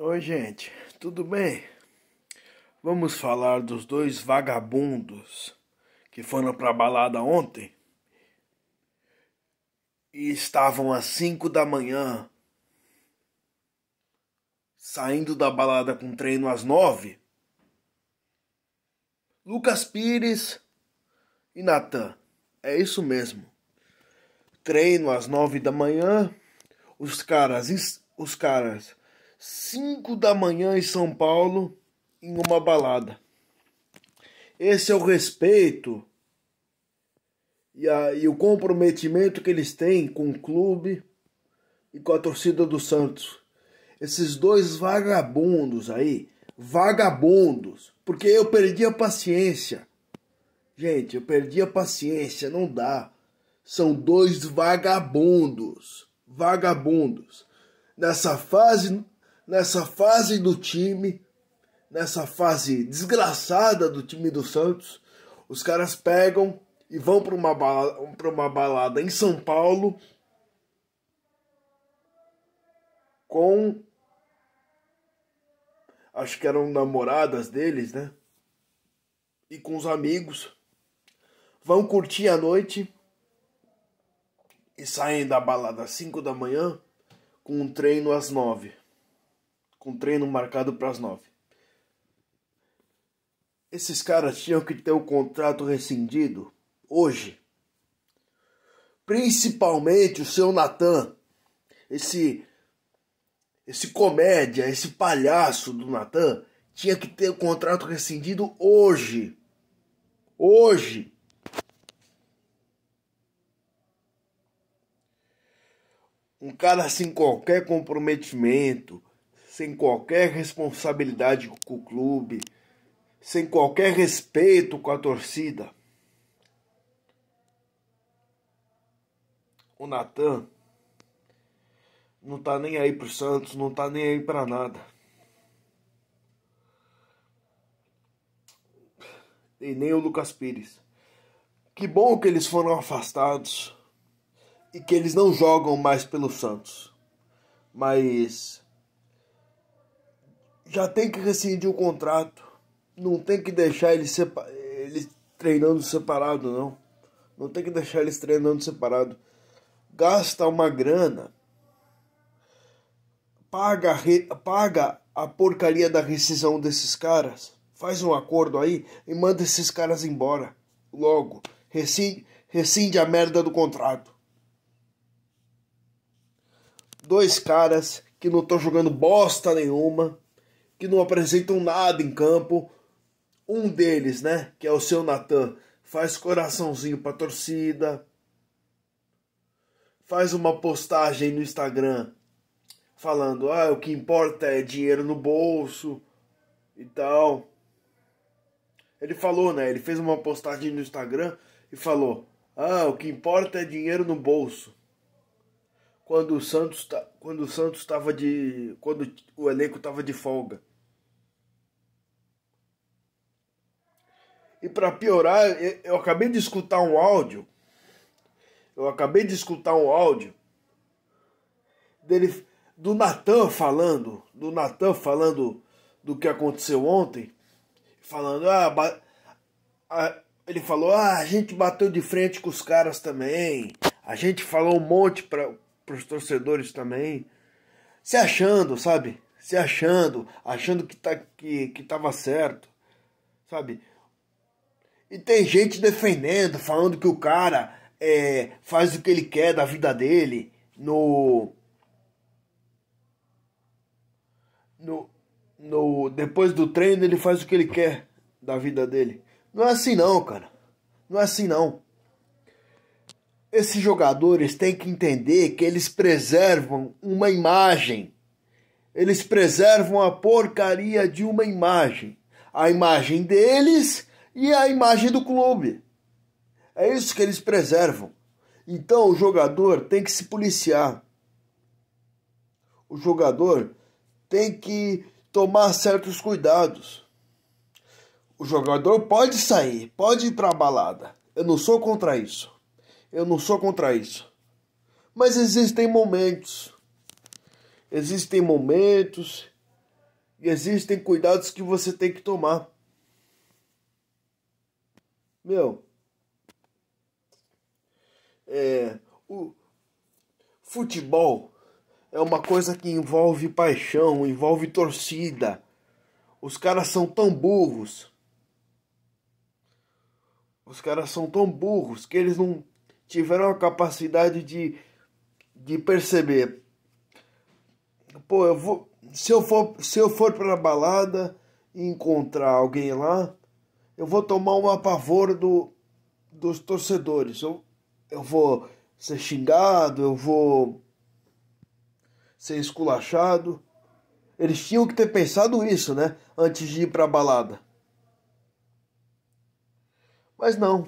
Oi, gente, tudo bem? Vamos falar dos dois vagabundos que foram pra balada ontem e estavam às 5 da manhã saindo da balada com treino às 9. Lucas Pires e Natan. É isso mesmo. Treino às 9 da manhã. Os caras os caras 5 da manhã em São Paulo em uma balada. Esse é o respeito e, a, e o comprometimento que eles têm com o clube e com a torcida do Santos. Esses dois vagabundos aí, vagabundos, porque eu perdi a paciência. Gente, eu perdi a paciência, não dá. São dois vagabundos, vagabundos. Nessa fase nessa fase do time, nessa fase desgraçada do time do Santos, os caras pegam e vão para uma, balada, uma balada em São Paulo com. Acho que eram namoradas deles, né? E com os amigos. Vão curtir a noite e saem da balada às 5 da manhã com um treino às 9 com treino marcado para as nove. Esses caras tinham que ter o contrato rescindido hoje. Principalmente o seu Natan, esse esse comédia, esse palhaço do Natan, tinha que ter o contrato rescindido hoje. Hoje. Um cara sem qualquer comprometimento, sem qualquer responsabilidade com o clube, sem qualquer respeito com a torcida. O Natan não tá nem aí pro Santos, não tá nem aí para nada. E nem o Lucas Pires. Que bom que eles foram afastados e que eles não jogam mais pelo Santos. Mas já tem que rescindir o contrato. Não tem que deixar eles separ... treinando separado, não. Não tem que deixar eles treinando separado. Gasta uma grana. Paga, re... paga a porcaria da rescisão desses caras. Faz um acordo aí e manda esses caras embora. Logo. Rescinde, rescinde a merda do contrato. Dois caras que não estão jogando bosta nenhuma que não apresentam nada em campo. Um deles, né, que é o seu Natan, faz coraçãozinho para torcida, faz uma postagem no Instagram falando: "Ah, o que importa é dinheiro no bolso" e tal. Ele falou, né? Ele fez uma postagem no Instagram e falou: "Ah, o que importa é dinheiro no bolso". Quando o Santos tá, quando o Santos estava de quando o elenco estava de folga. E para piorar, eu acabei de escutar um áudio. Eu acabei de escutar um áudio dele do Natan falando, do Natan falando do que aconteceu ontem, falando ah, a, ele falou: "Ah, a gente bateu de frente com os caras também. A gente falou um monte para os torcedores também, se achando, sabe? Se achando, achando que tá que que tava certo. Sabe? E tem gente defendendo, falando que o cara é, faz o que ele quer da vida dele no. No, no, depois do treino ele faz o que ele quer da vida dele. Não é assim não, cara. Não é assim não. Esses jogadores têm que entender que eles preservam uma imagem. Eles preservam a porcaria de uma imagem. A imagem deles e a imagem do clube. É isso que eles preservam. Então o jogador tem que se policiar. O jogador tem que tomar certos cuidados. O jogador pode sair, pode ir para a balada. Eu não sou contra isso. Eu não sou contra isso. Mas existem momentos. Existem momentos e existem cuidados que você tem que tomar. Meu, é, o futebol é uma coisa que envolve paixão, envolve torcida. Os caras são tão burros. Os caras são tão burros que eles não tiveram a capacidade de, de perceber. Pô, eu vou, se eu for, se eu for para balada e encontrar alguém lá, eu vou tomar um apavor do, dos torcedores. Eu, eu vou ser xingado, eu vou ser esculachado. Eles tinham que ter pensado isso, né? Antes de ir para a balada. Mas não.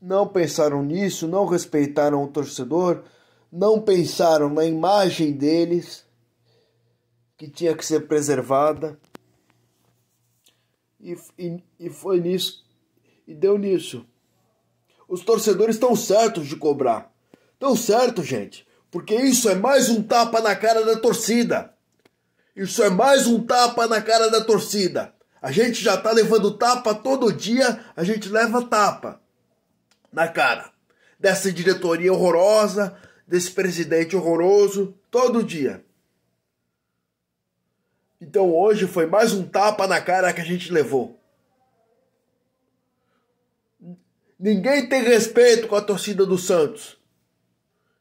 Não pensaram nisso, não respeitaram o torcedor, não pensaram na imagem deles, que tinha que ser preservada. E, e, e foi nisso. E deu nisso. Os torcedores estão certos de cobrar. Estão certos, gente. Porque isso é mais um tapa na cara da torcida. Isso é mais um tapa na cara da torcida. A gente já tá levando tapa todo dia, a gente leva tapa na cara dessa diretoria horrorosa, desse presidente horroroso, todo dia. Então hoje foi mais um tapa na cara que a gente levou. Ninguém tem respeito com a torcida do Santos.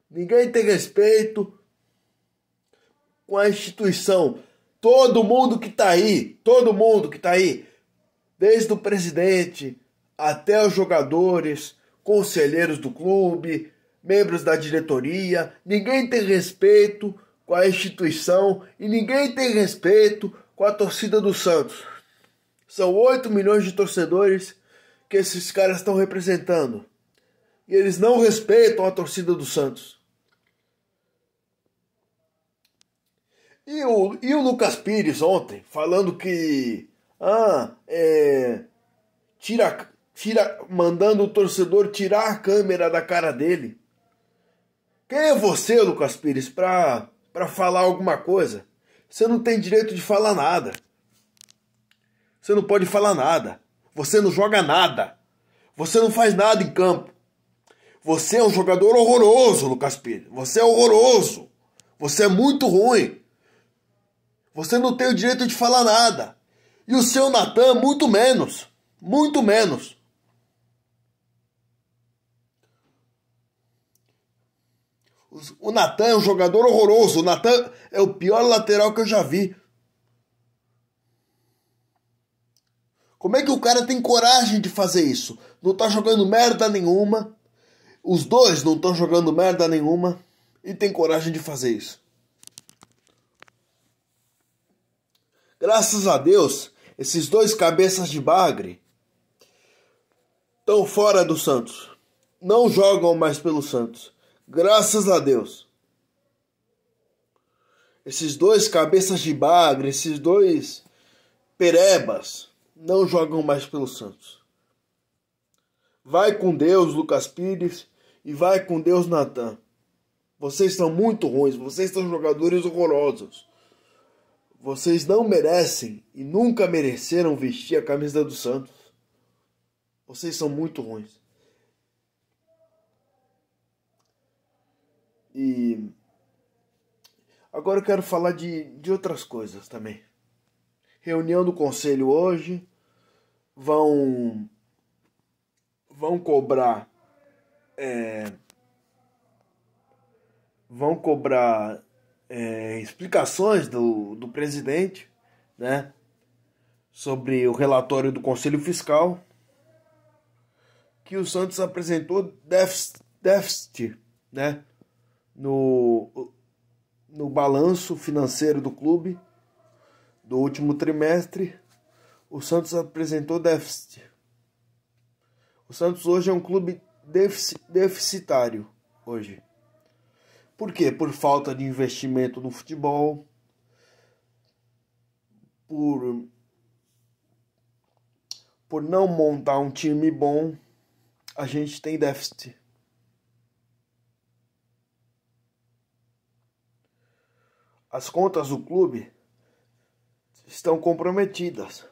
Ninguém tem respeito com a instituição. Todo mundo que tá aí, todo mundo que tá aí, desde o presidente até os jogadores, conselheiros do clube, membros da diretoria, ninguém tem respeito com a instituição e ninguém tem respeito com a torcida do Santos. São 8 milhões de torcedores que esses caras estão representando. E eles não respeitam a torcida do Santos. E o, e o Lucas Pires ontem falando que. Ah, é. Tira, tira, mandando o torcedor tirar a câmera da cara dele. Quem é você, Lucas Pires, para para falar alguma coisa, você não tem direito de falar nada. Você não pode falar nada. Você não joga nada. Você não faz nada em campo. Você é um jogador horroroso, Lucas Pires. Você é horroroso. Você é muito ruim. Você não tem o direito de falar nada. E o seu Natan, muito menos. Muito menos. O Natan é um jogador horroroso. O Natan é o pior lateral que eu já vi. Como é que o cara tem coragem de fazer isso? Não tá jogando merda nenhuma. Os dois não estão jogando merda nenhuma. E tem coragem de fazer isso. Graças a Deus, esses dois cabeças de bagre estão fora do Santos. Não jogam mais pelo Santos. Graças a Deus. Esses dois cabeças de bagre, esses dois perebas, não jogam mais pelo Santos. Vai com Deus, Lucas Pires, e vai com Deus, Natan. Vocês são muito ruins, vocês são jogadores horrorosos. Vocês não merecem e nunca mereceram vestir a camisa do Santos. Vocês são muito ruins. E agora eu quero falar de, de outras coisas também. Reunião do conselho hoje. Vão, vão cobrar. É, vão cobrar é, explicações do, do presidente né, sobre o relatório do Conselho Fiscal que o Santos apresentou déficit, déficit né, no, no balanço financeiro do clube do último trimestre, o Santos apresentou déficit. O Santos hoje é um clube deficitário hoje. Por quê? Por falta de investimento no futebol, por por não montar um time bom, a gente tem déficit. as contas do clube estão comprometidas,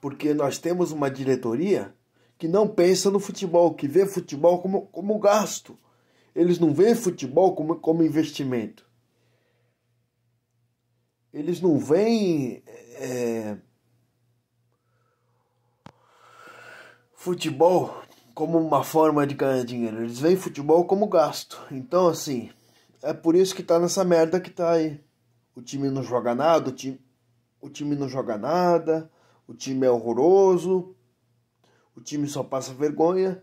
porque nós temos uma diretoria que não pensa no futebol, que vê futebol como, como gasto. Eles não veem futebol como, como investimento. Eles não veem é, futebol como uma forma de ganhar dinheiro. Eles veem futebol como gasto. Então, assim, é por isso que tá nessa merda que tá aí o time não joga nada, o time, o time não joga nada, o time é horroroso, o time só passa vergonha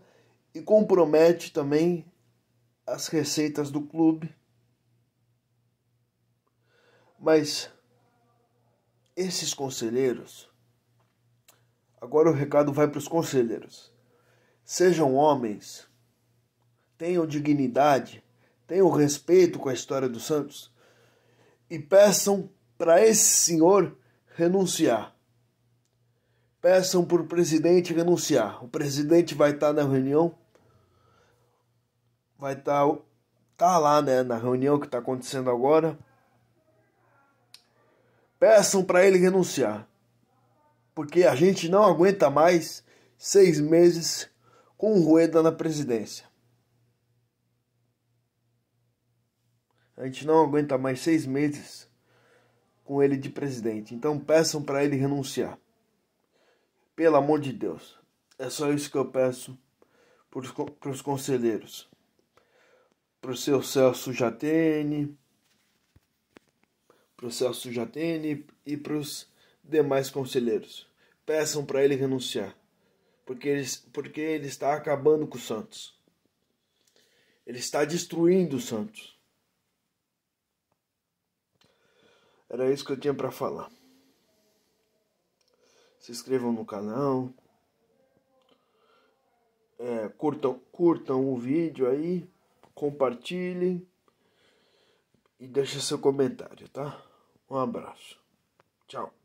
e compromete também as receitas do clube. Mas esses conselheiros, agora o recado vai para os conselheiros. Sejam homens, tenham dignidade, tenham respeito com a história do Santos e peçam para esse senhor renunciar. Peçam para o presidente renunciar. O presidente vai estar tá na reunião, vai estar tá, tá lá né, na reunião que está acontecendo agora. Peçam para ele renunciar, porque a gente não aguenta mais seis meses com o Rueda na presidência. A gente não aguenta mais seis meses com ele de presidente. Então peçam para ele renunciar. Pelo amor de Deus. É só isso que eu peço para os conselheiros. Para o seu Celso Jatene, para o Celso Jatene e para os demais conselheiros. Peçam para ele renunciar, porque ele, porque ele está acabando com o Santos. Ele está destruindo o Santos. Era isso que eu tinha para falar. Se inscrevam no canal. É, curtam, curtam o vídeo aí. Compartilhem. E deixem seu comentário, tá? Um abraço. Tchau.